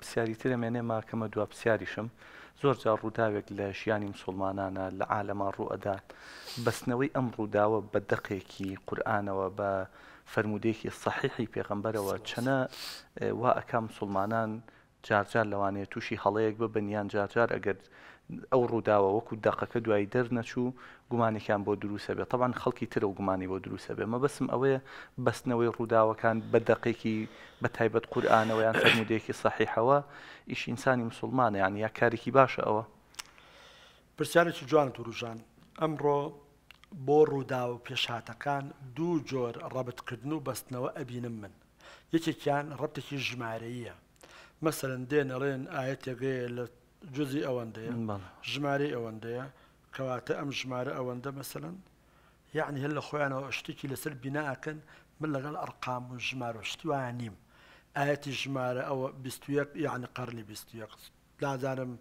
پرسیاری ترە مێنێ ماکەمە دو پرسیاریشم زۆر جار ڕووداوێک لە ژیانی مسلمانانە لە عالەما ڕوئەدا بەستنەوەی ئەم ڕووداوە بە دەقێکی قورآانەوە بە فرەرمودێکی سەحیحی پێغمبەرەوە چەنە وا ئەکا مسلمانان جارجار لەوانەیە تووشی هەڵەیەک بە بەنیان جارجار ئەگەر ئەو ڕووداوە وەکو دەقەکە دوای دەرنەچوو گومانێکیان بۆ دروسە بێت تەوان خەڵکی ترە و گومانی بۆ دروسە بێ مە بەسم ئەوەیە بەستنەوەی ڕووداوەکان بە دقێکی بە تایبەت قورآانەوەیان فرمودێکی سەحیحەوە ئیش ئینسانی مسلمانیان یا کارێکی باشە ئەوە پرسیارێکی جوان توروژان ئەمڕۆ بۆ ڕووداوە پێشاتەکان دوو جۆر ڕەبتکردن و بەستنەوە ئەبینم من یەکێکیان ڕەتێکی ژمارەیە مثلا دێنەڵێن ئاەتێگەی لە جزی ئەوەندەیە ژمارەی ئەوەندەیە کەواتە ئەم ژمارە ئەوەندە مەمثلەن یعنی هەر لە خۆیانەوە شتێکی لەسەر بیناکەن من لەگەڵ ئەرقام آيات ژمارە يعني أو بستويق يعني قرلي بستويق لا قەرلی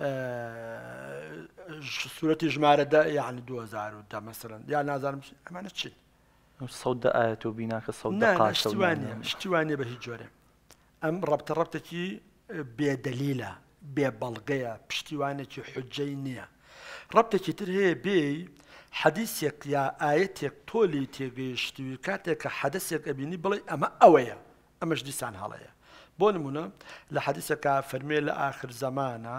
آه سورة ژمارە دا یعنی 2010 مەمثلەن یا نازانم ئەمانە چیت سەودە آيات و بیناکە قاشة نعم اشتواني اشتواني بهي جۆرێ ئەم ڕەبتە ڕەبتەکی بێدەلیلە بێبەڵگەیە پشتیوانێکی حجەی نییە. ڕەبتێکی تر هەیە بێ حەدیسێک یا ئاەتێک تۆلی تێگەیشتوی کاتێک کە حەدەسێک ئەبینی بڵێ ئەمە ئەوەیە ئەمەش دیسان هەڵەیە. بۆ نمونە لە حەدیسەکە فەرمێ لە آخر زەمانە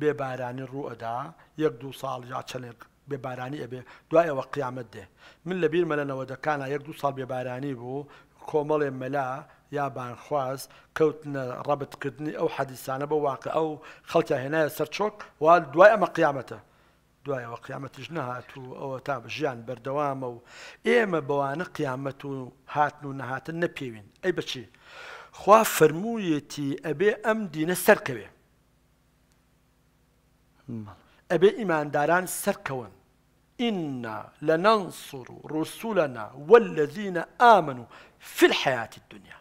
بێبارانی ڕوئدا یەک دوو ساڵ یا چەندێک بێبارانی ئەبێ دوایەوە قیامەت دێ من لە بیرمە لە نەوەدەکانە یەک دو ساڵ بێبارانی بوو کۆمەڵێ مەلا یا بانخواز کەوتنە ڕەبتکردنی ئەو حەدیسانە بە واقع ئەو خەڵکە هێنایە سەر چۆک وا دوای ئەمە قیامەتە دوایەوە قیامەتیش نەهات و ئەوە تا ژیان بەردەوامە و ئێمە بەوانە قیامەت و هاتن و نەهاتن نەپێوین ئەی بچی خوا فرموویەتی ئەبێ ئەم دینە سەرکەوێ ئەبێ ئیمانداران سەرکەون إنا لننصر رسلنا والذين آمنوا في الحياة الدنيا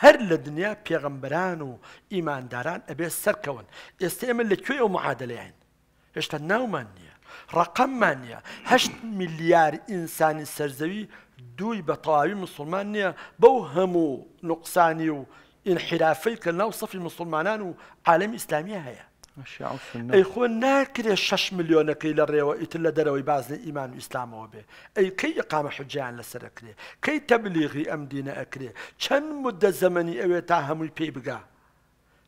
هر لدنيا بيغمبران پێغەمبەران و ئیمانداران ئەبێ سەرکەون ئێستا ئێمە معادلين و معادلەیان هێشتا رقم نییە ڕقەممان هشت مليار إنسان سرزوي دوي بطاوي بە تەواوی مسلمان نییە بەو هەموو نقصانی و ئینحرافەی کە ناو مسلمانان و ئەی خۆ ناکرێت 6 میلیۆنەکەی لە ڕێوە ئیتر لە دەرەوەی بازنە ئیمان و ئیسلامەوە بێ ئەی کەی قامە حجیان لەسەرەکرێ کەی تەبلیغی ئەم دینە ئەکرێ چەند مدە زەمەنی ئەوێ تا هەمووی پێی بگات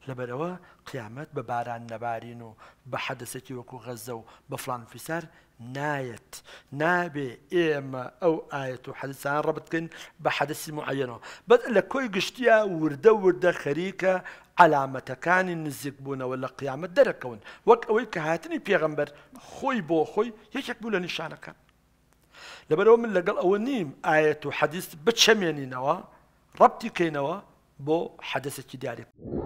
لبروا قيامت بباران نبارينو بحدثتي وكو غزو بفلان فيسار نايت نابي إيما أو آيت حدثان ربطكن بحدث معينو بدء لكوي قشتيا وردة وردة خريكة على متكان نزيقبونا ولا قيامة دركون وك أوي كهاتني غمبر خوي بو خوي يشك بولا نشانكا لبروا من لقل أو نيم آيت حدث بتشمينينوا ربطي كينوا بو حدثتي داري